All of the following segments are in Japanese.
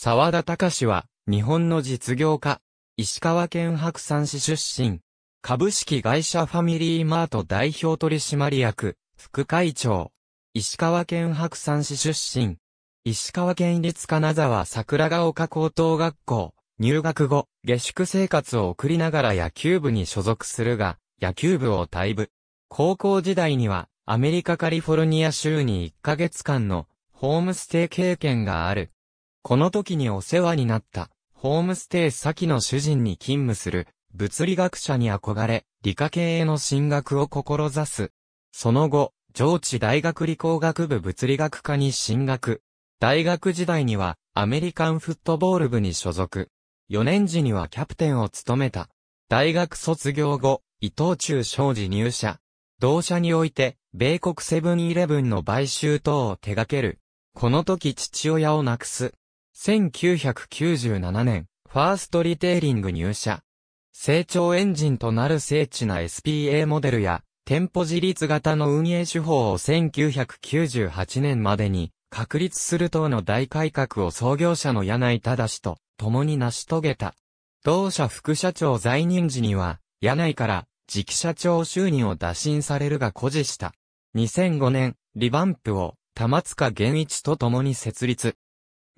沢田隆は、日本の実業家、石川県白山市出身、株式会社ファミリーマート代表取締役、副会長、石川県白山市出身、石川県立金沢桜ヶ丘高等学校、入学後、下宿生活を送りながら野球部に所属するが、野球部を退部。高校時代には、アメリカカリフォルニア州に1ヶ月間のホームステイ経験がある。この時にお世話になった、ホームステイ先の主人に勤務する、物理学者に憧れ、理科系への進学を志す。その後、上智大学理工学部物理学科に進学。大学時代には、アメリカンフットボール部に所属。4年時にはキャプテンを務めた。大学卒業後、伊藤忠商事入社。同社において、米国セブンイレブンの買収等を手掛ける。この時父親を亡くす。1997年、ファーストリテイリング入社。成長エンジンとなる精緻な SPA モデルや、店舗自立型の運営手法を1998年までに、確立する等の大改革を創業者の柳井正氏と共に成し遂げた。同社副社長在任時には、柳井から次期社長就任を打診されるが誇示した。2005年、リバンプを、玉塚源一と共に設立。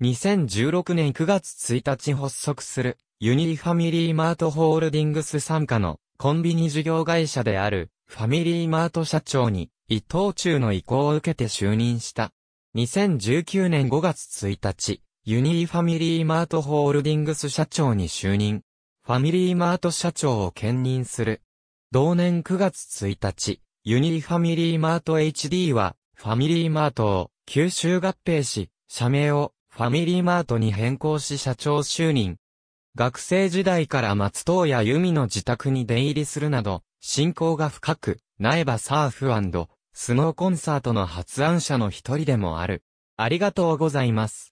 2016年9月1日発足する、ユニーファミリーマートホールディングス参加のコンビニ事業会社である、ファミリーマート社長に、伊藤忠の意向を受けて就任した。2019年5月1日、ユニーファミリーマートホールディングス社長に就任。ファミリーマート社長を兼任する。同年9月1日、ユニーファミリーマート HD は、ファミリーマートを吸収合併し、社名をファミリーマートに変更し社長就任。学生時代から松任谷由美の自宅に出入りするなど、親交が深く、苗場サーフスノーコンサートの発案者の一人でもある。ありがとうございます。